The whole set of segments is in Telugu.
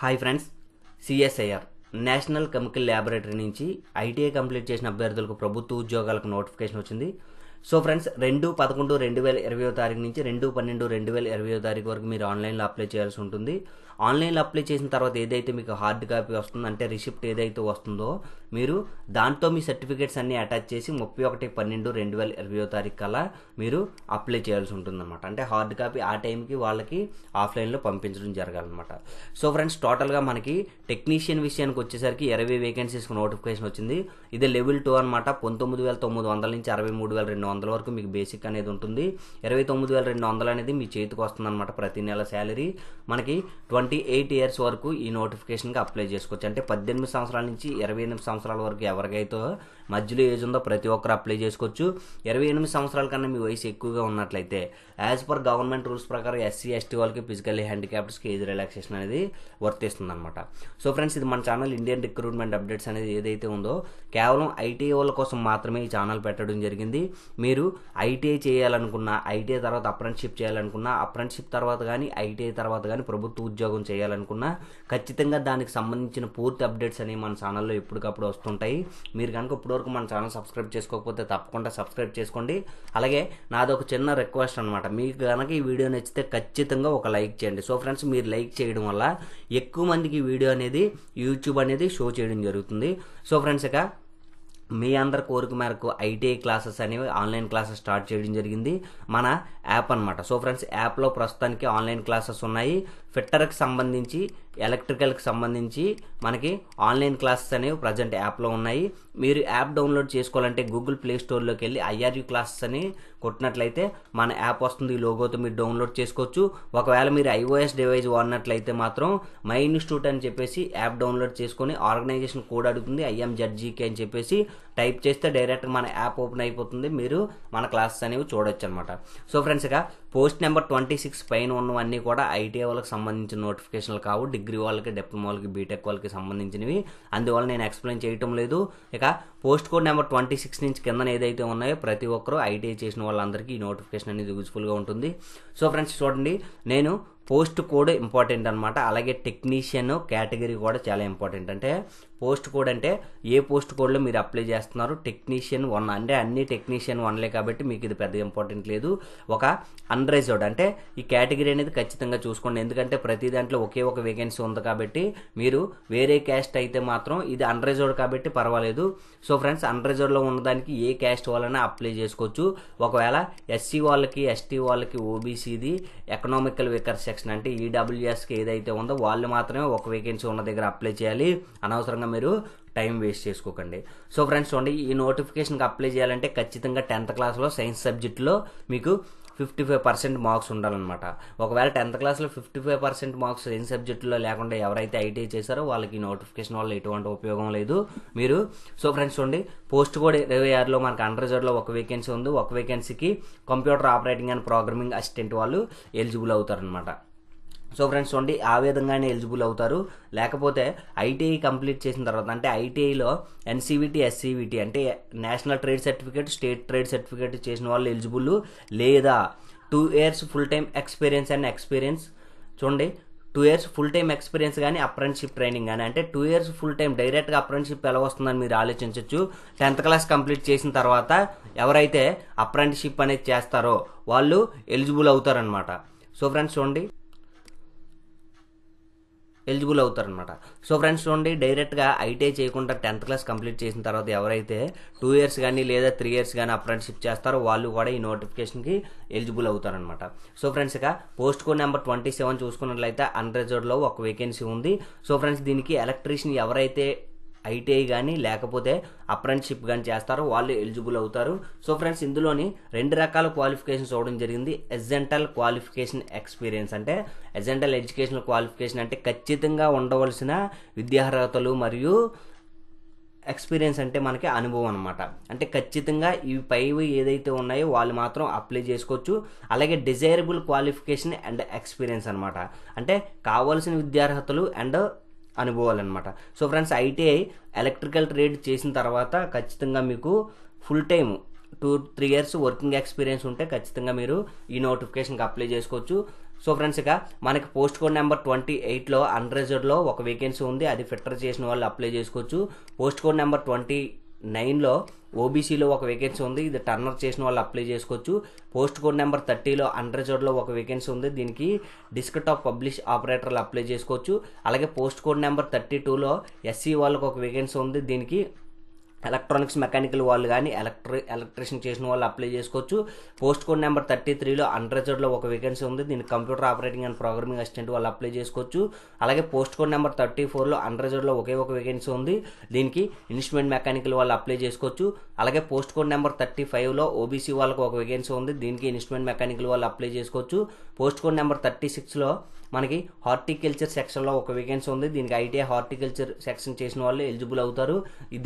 hi friends CSIR national chemical laboratory నుంచి ఐటీఐ కంప్లీట్ చేసిన అభ్యర్థులకు ప్రభుత్వ ఉద్యోగాలకు నోటిఫికేషన్ వచ్చింది సో ఫ్రెండ్స్ రెండు పదకొండు రెండు వేల ఇరవయో తారీఖు నుంచి రెండు పన్నెండు రెండు వేల ఇరవయో తారీఖు వరకు మీరు ఆన్లైన్లో అప్లై చేయాల్సి ఉంటుంది ఆన్లైన్లో అప్లై చేసిన తర్వాత ఏదైతే మీకు హార్డ్ కాపీ వస్తుందో అంటే రిసిప్ట్ ఏదైతే వస్తుందో మీరు దాంతో మీ సర్టిఫికేట్స్ అన్ని అటాచ్ చేసి ముప్పై ఒకటి పన్నెండు రెండు వేల ఇరవయో తారీఖు కల్లా మీరు అప్లై చేయాల్సి ఉంటుందన్నమాట అంటే హార్డ్ కాపీ ఆ టైంకి వాళ్ళకి ఆఫ్లైన్లో పంపించడం జరగాలన్నమాట సో ఫ్రెండ్స్ టోటల్గా మనకి టెక్నీషియన్ విషయానికి వచ్చేసరికి ఇరవై వేకెన్సీస్కి నోటిఫికేషన్ వచ్చింది ఇది లెవెల్ టూ అనమాట పంతొమ్మిది వేల తొమ్మిది వందల నుంచి అరవై మూడు వేల రెండు వందల వరకు మీకు బేసిక్ అనేది ఉంటుంది ఇరవై తొమ్మిది వేల రెండు వందలు అనేది మీ చేతికి వస్తుంది అనమాట ప్రతి నెల శాలరీ మనకి ట్వంటీ ఎయిట్ ఇయర్స్ వరకు ఈ నోటిఫికేషన్కి అప్లై చేసుకోవచ్చు అంటే పద్దెనిమిది సంవత్సరాల నుంచి ఇరవై ఎనిమిది సంవత్సరాల వరకు ఎవరికైతే మధ్యలో ఏజ్ ఉందో ప్రతి ఒక్కరు అప్లై చేసుకోవచ్చు ఇరవై ఎనిమిది సంవత్సరాల కన్నా మీ వయసు ఎక్కువగా ఉన్నట్లయితే యాజ్ పర్ గవర్నమెంట్ రూల్స్ ప్రకారం ఎస్సీ ఎస్టీ వాళ్ళకి ఫిజికల్లీ హ్యాండిక్యాప్డ్స్కి ఏజ్ రిలాక్సేషన్ అనేది వర్తిస్తుంది అనమాట సో ఫ్రెండ్స్ ఇది మన ఛానల్ ఇండియన్ రిక్రూట్మెంట్ అప్డేట్స్ అనేది ఏదైతే ఉందో కేవలం ఐటీ e వాళ్ళ కోసం మాత్రమే ఈ ఛానల్ పెట్టడం జరిగింది మీరు ఐటీఐ చేయాలనుకున్నా ఐటీఐ తర్వాత అప్రెంటిషిప్ చేయాలనుకున్నా అప్రెంటిషిప్ తర్వాత కానీ ఐటీఐ తర్వాత కానీ ప్రభుత్వ ఉద్యోగం చేయాలనుకున్నా ఖచ్చితంగా దానికి సంబంధించిన పూర్తి అప్డేట్స్ అనేవి మన ఛానల్లో ఎప్పటికప్పుడు వస్తుంటాయి మీరు కనుక ఇప్పటివరకు మన ఛానల్ సబ్స్క్రైబ్ చేసుకోకపోతే తప్పకుండా సబ్స్క్రైబ్ చేసుకోండి అలాగే నాది ఒక చిన్న రిక్వెస్ట్ అనమాట మీకు కనుక ఈ వీడియో నచ్చితే ఖచ్చితంగా ఒక లైక్ చేయండి సో ఫ్రెండ్స్ మీరు లైక్ చేయడం వల్ల ఎక్కువ మందికి వీడియో అనేది యూట్యూబ్ అనేది షో చేయడం జరుగుతుంది సో ఫ్రెండ్స్ ఇక మీ అందరి కోరిక మేరకు ఐటీఐ క్లాసెస్ అనేవి ఆన్లైన్ క్లాసెస్ స్టార్ట్ చేయడం జరిగింది మన యాప్ అనమాట సో ఫ్రెండ్స్ యాప్లో ప్రస్తుతానికి ఆన్లైన్ క్లాసెస్ ఉన్నాయి ఫిట్టర్కి సంబంధించి ఎలక్ట్రికల్కి సంబంధించి మనకి ఆన్లైన్ క్లాసెస్ అనేవి ప్రజెంట్ యాప్లో ఉన్నాయి మీరు యాప్ డౌన్లోడ్ చేసుకోవాలంటే గూగుల్ ప్లే స్టోర్లోకి వెళ్ళి ఐఆర్యూ క్లాసెస్ అని కొట్టినట్లయితే మన యాప్ వస్తుంది ఈ లోగోతో మీరు డౌన్లోడ్ చేసుకోవచ్చు ఒకవేళ మీరు ఐఓఎస్ డివైజ్ వాడినట్లయితే మాత్రం మై ఇన్స్టిట్యూట్ అని చెప్పేసి యాప్ డౌన్లోడ్ చేసుకొని ఆర్గనైజేషన్ కోడ్ అడుగుతుంది ఐఎం జడ్జీకే అని చెప్పేసి టైప్ చేస్తే డైరెక్ట్ మన యాప్ ఓపెన్ అయిపోతుంది మీరు మన క్లాసెస్ అనేవి చూడొచ్చు అనమాట సో ఫ్రెండ్స్గా పోస్ట్ నెంబర్ ట్వంటీ సిక్స్ పైన ఉన్నవన్నీ కూడా ఐటీఐ వాళ్ళకి సంబంధించిన నోటిఫికేషన్లు కావు డిగ్రీ వాళ్ళకి డిప్లొమా వాళ్ళకి బీటెక్ వాళ్ళకి సంబంధించినవి అందువల్ల నేను ఎక్స్ప్లెయిన్ చేయటం లేదు ఇక post code number twenty six నుంచి కింద ఏదైతే ఉన్నాయో ప్రతి ఒక్కరూ ఐటీఐ చేసిన వాళ్ళందరికీ ఈ నోటిఫికేషన్ అనేది యూజ్ఫుల్గా ఉంటుంది సో ఫ్రెండ్స్ చూడండి నేను పోస్ట్ కోడ్ ఇంపార్టెంట్ అనమాట అలాగే టెక్నీషియన్ కేటగిరీ కూడా చాలా ఇంపార్టెంట్ అంటే పోస్ట్ కోడ్ అంటే ఏ పోస్ట్ కోడ్లో మీరు అప్లై చేస్తున్నారు టెక్నీషియన్ వన్ అంటే అన్ని టెక్నీషియన్ వన్లే కాబట్టి మీకు ఇది పెద్ద ఇంపార్టెంట్ లేదు ఒక అన్రైజర్డ్ అంటే ఈ కేటగిరీ అనేది ఖచ్చితంగా చూసుకోండి ఎందుకంటే ప్రతి దాంట్లో ఒకే ఒక వేకెన్సీ ఉంది కాబట్టి మీరు వేరే క్యాస్ట్ అయితే మాత్రం ఇది అన్రైజర్డ్ కాబట్టి పర్వాలేదు సో ఫ్రెండ్స్ అన్రైజర్డ్లో ఉన్నదానికి ఏ క్యాస్ట్ వాళ్ళైనా అప్లై చేసుకోవచ్చు ఒకవేళ ఎస్సీ వాళ్ళకి ఎస్టీ వాళ్ళకి ఓబీసీది ఎకనామికల్ వికర్ సెక్షన్ అంటే ఈడబ్ల్యూఎస్కి ఏదైతే ఉందో వాళ్ళు మాత్రమే ఒక వేకెన్సీ ఉన్న దగ్గర అప్లై చేయాలి అనవసరంగా కాకుండా మీరు టైం వేస్ట్ చేసుకోకండి సో ఫ్రెండ్స్ చూడండి ఈ నోటిఫికేషన్కి అప్లై చేయాలంటే ఖచ్చితంగా టెన్త్ క్లాస్లో సైన్స్ సబ్జెక్టులో మీకు ఫిఫ్టీ ఫైవ్ పర్సెంట్ మార్క్స్ ఉండాలన్నమాట ఒకవేళ టెన్త్ క్లాస్లో fifty five percent marks science సబ్జెక్టులో లేకుండా ఎవరైతే ఐటీఐ చేశారో వాళ్ళకి నోటిఫికేషన్ వల్ల ఎటువంటి ఉపయోగం లేదు మీరు సో ఫ్రెండ్స్ చూడండి పోస్ట్ కూడా ఇరవై ఆరులో మనకు అండర్ రిజర్వ్లో ఒక వేకెన్సీ ఉంది ఒక వేకెన్సీకి computer operating and programming assistant వాళ్ళు ఎలిజిబుల్ అవుతారనమాట సో ఫ్రెండ్స్ చూడండి ఆ విధంగానే ఎలిజిబుల్ అవుతారు లేకపోతే ఐటీఐ కంప్లీట్ చేసిన తర్వాత అంటే ఐటీఐలో ఎన్సీవిటీ ఎస్సీవిటీ అంటే national trade certificate state trade certificate చేసిన వాళ్ళు ఎలిజిబుల్ లేదా two years full time experience and experience చూడండి two years full time experience కానీ అప్రెంట్షిప్ ట్రైనింగ్ కానీ అంటే టూ ఇయర్స్ ఫుల్ టైం డైరెక్ట్గా అప్రెంట్షిప్ ఎలా వస్తుందని మీరు ఆలోచించవచ్చు టెన్త్ క్లాస్ కంప్లీట్ చేసిన తర్వాత ఎవరైతే అప్రెంటిషిప్ అనేది చేస్తారో వాళ్ళు ఎలిజిబుల్ అవుతారనమాట సో ఫ్రెండ్స్ చూడండి ఎలిజిబుల్ అవుతారనమాట సో ఫ్రెండ్స్ చూడండి డైరెక్ట్గా ఐటీఐ చేయకుండా టెన్త్ క్లాస్ కంప్లీట్ చేసిన తర్వాత ఎవరైతే టూ ఇయర్స్ కానీ లేదా త్రీ ఇయర్స్ కానీ అప్రెంటిషిప్ చేస్తారో వాళ్ళు కూడా ఈ నోటిఫికేషన్కి ఎలిజిబుల్ అవుతారనమాట సో ఫ్రెండ్స్ ఇక post code number twenty seven చూసుకున్నట్లయితే అన్ రిజర్వ్లో ఒక వేకెన్సీ ఉంది సో ఫ్రెండ్స్ దీనికి ఎలక్ట్రీషియన్ ఎవరైతే ఐటీఐ కానీ లేకపోతే అప్రెంటిషిప్ కానీ చేస్తారు వాళ్ళు ఎలిజిబుల్ అవుతారు సో ఫ్రెండ్స్ ఇందులోని రెండు రకాల క్వాలిఫికేషన్స్ చూడడం జరిగింది ఎజెంటల్ క్వాలిఫికేషన్ ఎక్స్పీరియన్స్ అంటే ఎజెంటల్ ఎడ్యుకేషనల్ క్వాలిఫికేషన్ అంటే ఖచ్చితంగా ఉండవలసిన విద్యార్హతలు మరియు ఎక్స్పీరియన్స్ అంటే మనకి అనుభవం అనమాట అంటే ఖచ్చితంగా ఇవి పైవి ఏదైతే ఉన్నాయో వాళ్ళు మాత్రం అప్లై చేసుకోవచ్చు అలాగే డిజైరబుల్ క్వాలిఫికేషన్ అండ్ ఎక్స్పీరియన్స్ అనమాట అంటే కావాల్సిన విద్యార్హతలు అండ్ అనుభవాలన్నమాట so friends ITI electrical trade చేసిన తర్వాత ఖచ్చితంగా మీకు full time two three years working experience ఉంటే ఖచ్చితంగా మీరు ఈ నోటిఫికేషన్కి అప్లై చేసుకోవచ్చు సో ఫ్రెండ్స్ ఇక మనకి పోస్ట్ కోడ్ నెంబర్ ట్వంటీ ఎయిట్లో అన్రిజర్వ్లో ఒక వేకెన్సీ ఉంది అది ఫిల్టర్ చేసిన వాళ్ళు అప్లై చేసుకోవచ్చు పోస్ట్ కోడ్ నెంబర్ ట్వంటీ నైన్లో ఓబీసీలో ఒక వేకెన్సీ ఉంది ఇది టర్నర్ చేసిన వాళ్ళు అప్లై చేసుకోవచ్చు పోస్ట్ కోడ్ నెంబర్ థర్టీలో అండ్రెజోడ్లో ఒక వేకెన్సీ ఉంది దీనికి డిస్క్ టాప్ పబ్లిష్ ఆపరేటర్లు అప్లై చేసుకోవచ్చు అలాగే పోస్ట్ కోడ్ నెంబర్ థర్టీ టూలో ఎస్సీ వాళ్ళకు ఒక వేకెన్సీ ఉంది దీనికి ఎలక్ట్రానిక్స్ మెకానికల్ వాళ్ళు కానీ ఎలక్ట్రి ఎలక్ట్రిషియన్ చేసిన వాళ్ళు అప్లై చేసుకోవచ్చు పోస్ట్ కోడ్ నెంబర్ థర్టీ త్రీలో అన్రెజర్డ్లో ఒక వేకెన్సీ ఉంది దీనికి computer operating and programming assistant వాళ్ళు అప్లై చేసుకోవచ్చు అలాగే పోస్ట్ కోడ్ నెంబర్ థర్టీ ఫోర్లో అన్రెజర్డ్లో ఒకే ఒక వేకెన్సీ ఉంది దీనికి ఇన్స్ట్రుమెంట్ మెకానికల్ వాళ్ళు అప్లై చేసుకోవచ్చు అలాగే పోస్ట్ కోడ్ నెంబర్ థర్టీ ఫైవ్లో ఓబీసీ వాళ్ళకు ఒక వేకెన్సీ ఉంది దీనికి ఇన్స్ట్రుమెంట్ మెకానికల్ వాళ్ళు అప్లై చేసుకోవచ్చు పోస్ట్ కోడ్ నెంబర్ థర్టీ సిక్స్లో మనకి హార్టికల్చర్ సెక్షన్లో ఒక వేకెన్సీ ఉంది దీనికి ఐటీఐ హార్టికల్చర్ సెక్షన్ చేసిన వాళ్ళు ఎలిజిబుల్ అవుతారు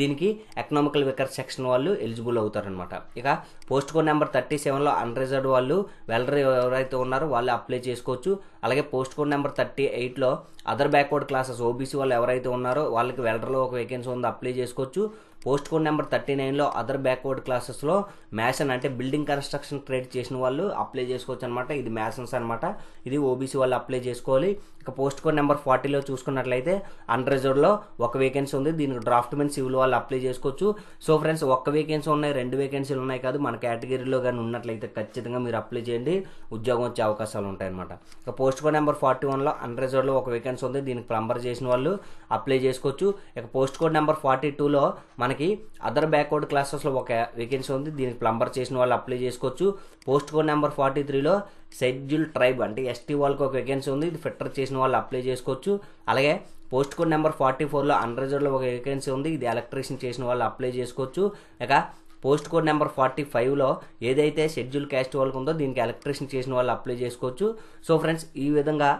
దీనికి ఎకనామికల్ వికర్ సెక్షన్ వాళ్ళు ఎలిజిబుల్ అవుతారు అనమాట ఇక పోస్ట్ కోడ్ నెంబర్ థర్టీ సెవెన్లో అన్రిజర్వ్డ్ వాళ్ళు వెల్డర్ ఎవరైతే ఉన్నారో వాళ్ళు అప్లై చేసుకోవచ్చు అలాగే పోస్ట్ కోడ్ నెంబర్ థర్టీ ఎయిట్లో అదర్ బ్యాక్వర్డ్ క్లాసెస్ ఓబీసీ వాళ్ళు ఎవరైతే ఉన్నారో వాళ్ళకి వెల్డర్లో ఒక వేకెన్సీ ఉంది అప్లై చేసుకోవచ్చు పోస్ట్ కోడ్ నెంబర్ థర్టీ నైన్లో అదర్ బ్యాక్వర్డ్ క్లాసెస్లో మ్యాసన్ అంటే బిల్డింగ్ కన్స్ట్రక్షన్ క్రెడిట్ చేసిన వాళ్ళు అప్లై చేసుకోవచ్చు అనమాట ఇది మ్యాసన్స్ అనమాట ఇది ఓబీసీ వాళ్ళు అప్లై చేసుకోవాలి ఇక పోస్ట్ కోడ్ నెంబర్ ఫార్టీలో చూసుకున్నట్లయితే అన్రిజర్వ్లో ఒక వేకెన్సీ ఉంది దీనికి డ్రాఫ్ట్ సివిల్ వాళ్ళు అప్లై చేసుకోవచ్చు సో ఫ్రెండ్స్ ఒక్క వేకెన్సీ ఉన్నాయి రెండు వేకెన్సీలు ఉన్నాయి కాదు మన కేటగిరీలో కానీ ఉన్నట్లయితే ఖచ్చితంగా మీరు అప్లై చేయండి ఉద్యోగం వచ్చే అవకాశాలు ఉంటాయన్నమాట ఇక పోస్ట్ కోడ్ నెంబర్ ఫార్టీ వన్లో అన్రిజర్వ్లో ఒక వేకెన్సీ ఉంది దీనికి ప్లంబర్ చేసిన వాళ్ళు అప్లై చేసుకోవచ్చు ఇక పోస్ట్ కోడ్ నెంబర్ ఫార్టీ టూలో మన మనకి అదర్ బ్యాక్వర్డ్ క్లాసెస్లో ఒక వేకెన్సీ ఉంది దీనికి ప్లంబర్ చేసిన వాళ్ళు అప్లై చేసుకోవచ్చు పోస్ట్ కోడ్ నెంబర్ ఫార్టీ త్రీలో షెడ్యూల్ ట్రైబ్ అంటే ఎస్టీ వాళ్ళకి ఒక వేకెన్సీ ఉంది ఇది ఫిట్టర్ చేసిన వాళ్ళు అప్లై చేసుకోవచ్చు అలాగే పోస్ట్ కోడ్ నెంబర్ ఫార్టీ ఫోర్లో అన్రిజర్వ్లో ఒక వేకెన్సీ ఉంది ఇది ఎలక్ట్రీషియన్ చేసిన వాళ్ళు అప్లై చేసుకోవచ్చు ఇక పోస్ట్ కోడ్ నెంబర్ ఫార్టీ ఫైవ్లో ఏదైతే షెడ్యూల్ క్యాస్ట్ వాళ్ళకు ఉందో దీనికి ఎలక్ట్రిషన్ చేసిన వాళ్ళు అప్లై చేసుకోవచ్చు సో ఫ్రెండ్స్ ఈ విధంగా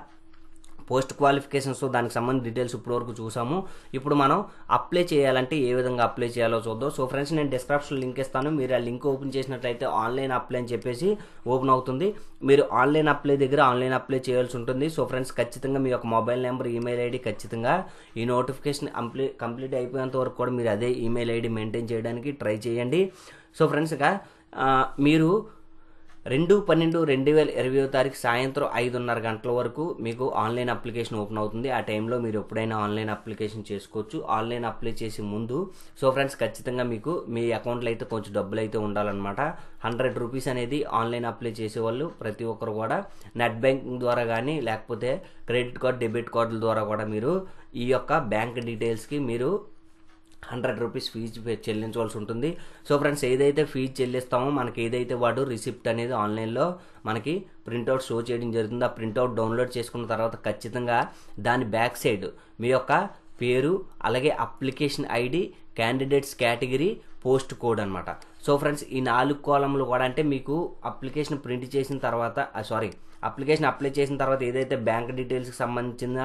పోస్ట్ క్వాలిఫికేషన్స్ దానికి సంబంధించి డీటెయిల్స్ ఇప్పటివరకు చూసాము ఇప్పుడు మనం అప్లై చేయాలంటే ఏ విధంగా అప్లై చేయాలో చూద్దాం సో ఫ్రెండ్స్ నేను డిస్క్రిప్షన్ లింక్ ఇస్తాను మీరు ఆ లింక్ ఓపెన్ చేసినట్లయితే ఆన్లైన్ అప్లై అని చెప్పేసి ఓపెన్ అవుతుంది మీరు ఆన్లైన్ అప్లై దగ్గర ఆన్లైన్ అప్లై చేయాల్సి ఉంటుంది సో ఫ్రెండ్స్ ఖచ్చితంగా మీ యొక్క మొబైల్ నెంబర్ ఈమెయిల్ ఐడి ఖచ్చితంగా ఈ నోటిఫికేషన్ కంప్లీట్ కంప్లీట్ అయిపోయేంత వరకు కూడా మీరు అదే ఈమెయిల్ ఐడి మెయింటైన్ చేయడానికి ట్రై చేయండి సో ఫ్రెండ్స్ ఇక మీరు రెండు పన్నెండు రెండు వేల ఒక తారీఖు సాయంత్రం ఐదున్నర గంటల వరకు మీకు ఆన్లైన్ అప్లికేషన్ ఓపెన్ అవుతుంది ఆ టైంలో మీరు ఎప్పుడైనా ఆన్లైన్ అప్లికేషన్ చేసుకోవచ్చు ఆన్లైన్ అప్లై చేసే ముందు సో ఫ్రెండ్స్ ఖచ్చితంగా మీకు మీ అకౌంట్లో అయితే కొంచెం డబ్బులు అయితే ఉండాలన్నమాట హండ్రెడ్ రూపీస్ అనేది ఆన్లైన్ అప్లై చేసేవాళ్ళు ప్రతి ఒక్కరు కూడా నెట్ బ్యాంకింగ్ ద్వారా కానీ లేకపోతే క్రెడిట్ కార్డ్ డెబిట్ కార్డుల ద్వారా కూడా మీరు ఈ యొక్క బ్యాంక్ డీటెయిల్స్కి మీరు హండ్రెడ్ రూపీస్ ఫీజు చెల్లించవలసి ఉంటుంది సో ఫ్రెండ్స్ ఏదైతే ఫీజు చెల్లిస్తామో మనకి ఏదైతే వాడు రిసిప్ట్ అనేది ఆన్లైన్లో మనకి ప్రింట్అవుట్ షో చేయడం జరుగుతుంది ఆ ప్రింట్అవుట్ డౌన్లోడ్ చేసుకున్న తర్వాత ఖచ్చితంగా దాని బ్యాక్ సైడ్ మీ యొక్క పేరు అలాగే application ID candidates category post code అనమాట సో ఫ్రెండ్స్ ఈ నాలుగు కాలంలో కూడా అంటే మీకు అప్లికేషన్ ప్రింట్ చేసిన తర్వాత సారీ అప్లికేషన్ అప్లై చేసిన తర్వాత ఏదైతే బ్యాంక్ డీటెయిల్స్కి సంబంధించిన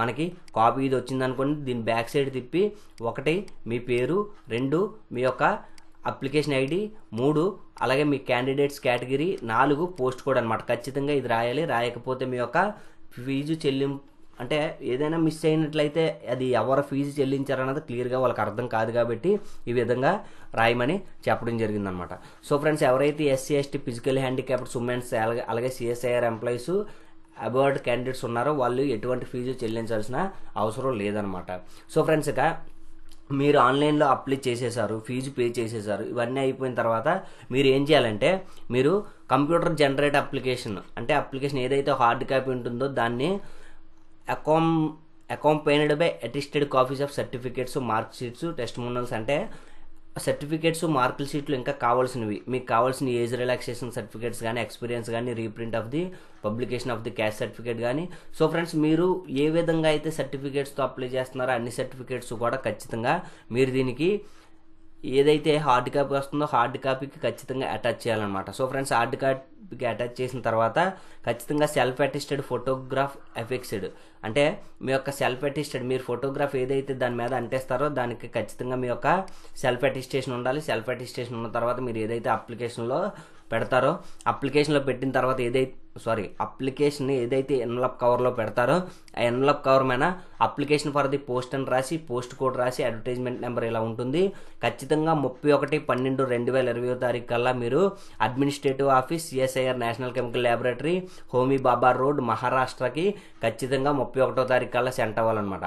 మనకి కాపీ ఇది వచ్చింది అనుకోండి దీని బ్యాక్ సైడ్ తిప్పి ఒకటి మీ పేరు రెండు మీ యొక్క అప్లికేషన్ ఐడి మూడు అలాగే మీ క్యాండిడేట్స్ కేటగిరీ నాలుగు పోస్ట్ కోడ్ అనమాట ఖచ్చితంగా ఇది రాయాలి రాయకపోతే మీ యొక్క ఫీజు చెల్లింపు అంటే ఏదైనా మిస్ అయినట్లయితే అది ఎవరు ఫీజు చెల్లించారన్నది క్లియర్గా వాళ్ళకి అర్థం కాదు కాబట్టి ఈ విధంగా రాయమని చెప్పడం జరిగిందనమాట సో ఫ్రెండ్స్ ఎవరైతే SC ST physical handicapped women's అలాగే అలాగే సిఎస్ఐఆర్ ఎంప్లాయీస్ అబోర్డ్ క్యాండిడేట్స్ ఉన్నారో వాళ్ళు ఎటువంటి ఫీజు చెల్లించాల్సిన అవసరం లేదనమాట సో ఫ్రెండ్స్ ఇక మీరు ఆన్లైన్లో అప్లై చేసేసారు ఫీజు పే చేసేసారు ఇవన్నీ అయిపోయిన తర్వాత మీరు ఏం చేయాలంటే మీరు కంప్యూటర్ జనరేట్ అప్లికేషన్ అంటే అప్లికేషన్ ఏదైతే హార్డ్ కాపీ ఉంటుందో దాన్ని అకామ్ accompanied by attested copies of certificates mark sheets testimonials అంటే సర్టిఫికేట్స్ మార్కుల షీట్లు ఇంకా కావాల్సినవి మీకు కావాల్సిన ఏజ్ రిలాక్సేషన్ సర్టిఫికేట్స్ కానీ ఎక్స్పీరియన్స్ కానీ reprint of the publication of the caste certificate కానీ సో ఫ్రెండ్స్ మీరు ఏ విధంగా అయితే సర్టిఫికేట్స్తో అప్లై చేస్తున్నారో అన్ని సర్టిఫికేట్స్ కూడా ఖచ్చితంగా మీరు దీనికి ఏదైతే హార్డ్ కాపీ వస్తుందో హార్డ్ కాపీకి ఖచ్చితంగా అటాచ్ చేయాలన్నమాట సో ఫ్రెండ్స్ హార్డ్ కాపీ కి అటాచ్ చేసిన తర్వాత ఖచ్చితంగా సెల్ఫ్ అటిస్టెడ్ ఫోటోగ్రాఫ్ ఎఫెక్సెడ్ అంటే మీ యొక్క సెల్ఫ్ అటిస్టెడ్ మీరు ఫోటోగ్రాఫ్ ఏదైతే దాని మీద అంటేస్తారో దానికి ఖచ్చితంగా మీ యొక్క సెల్ఫ్ అటిస్టేషన్ ఉండాలి సెల్ఫ్ అటిస్టేషన్ ఉన్న తర్వాత మీరు ఏదైతే అప్లికేషన్లో పెడతారో అప్లికేషన్లో పెట్టిన తర్వాత ఏదైతే సారీ అప్లికేషన్ ఏదైతే ఎన్లప్ కవర్లో పెడతారో ఆ ఎన్లప్ కవర్ మీద అప్లికేషన్ ఫర్ ది పోస్ట్ అని రాసి పోస్ట్ కోడ్ రాసి అడ్వర్టైజ్మెంట్ నెంబర్ ఇలా ఉంటుంది ఖచ్చితంగా ముప్పై ఒకటి పన్నెండు రెండు వేల ఇరవై తారీఖు కల్లా మీరు administrative office Visvesvaraya national chemical laboratory Homi Bhabha road మహారాష్ట్రకి ఖచ్చితంగా ముప్పై ఒకటో తారీఖు కల్లా సెంట్ అవ్వాలన్నమాట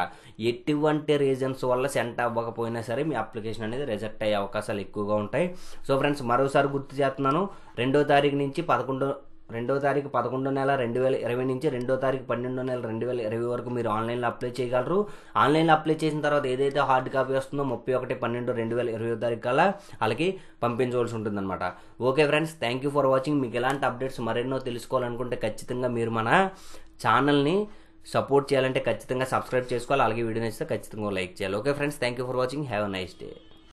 ఎటువంటి రీజన్స్ వల్ల సెంట్ అవ్వకపోయినా సరే మీ అప్లికేషన్ అనేది రిజెక్ట్ అయ్యే అవకాశాలు ఎక్కువగా ఉంటాయి సో ఫ్రెండ్స్ మరోసారి గుర్తు చేస్తున్నాను రెండో తారీఖు నుంచి పదకొండో రెండో తారీఖు పదకొండో నెల రెండు వేల ఇరవై నుంచి రెండో తారీఖు పన్నెండో నెల రెండు వేల ఇరవై వరకు మీరు ఆన్లైన్లో అప్లై చేయగలరు ఆన్లైన్లో అప్లై చేసిన తర్వాత ఏదైతే హార్డ్ కాపీ వస్తుందో ముప్పై ఒకటి పన్నెండు రెండు వేల ఇరవై తారీఖు కల్లా వాళ్ళకి పంపించవలసి ఉంటుందన్నమాట okay friends thank you for watching మీకు ఎలాంటి అప్డేట్స్ మరెన్నో తెలుసుకోవాలనుకుంటే ఖచ్చితంగా మీరు మన ఛానల్ని సపోర్ట్ చేయాలంటే ఖచ్చితంగా సబ్స్క్రైబ్ చేసుకోవాలి అలాగే వీడియో నచ్చితే ఖచ్చితంగా లైక్ చేయాలి okay friends thank you for watching have a nice day